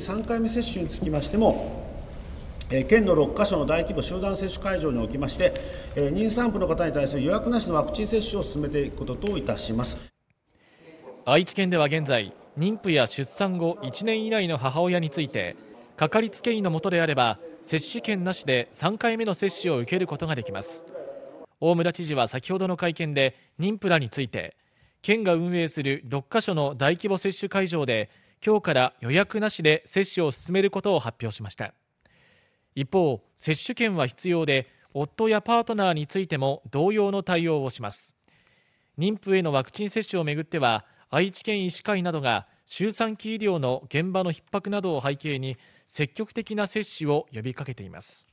3回目接種につきましても、え県の6カ所の大規模集団接種会場におきまして、え妊産婦の方に対する予約なしのワクチン接種を進めていくことといたします愛知県では現在妊婦や出産後1年以内の母親についてかかりつけ医のもとであれば接種券なしで3回目の接種を受けることができます大村知事は先ほどの会見で妊婦らについて県が運営する6カ所の大規模接種会場で今日から予約なしで接種を進めることを発表しました一方接種券は必要で夫やパートナーについても同様の対応をします妊婦へのワクチン接種をめぐっては愛知県医師会などが周産期医療の現場の逼迫などを背景に積極的な接種を呼びかけています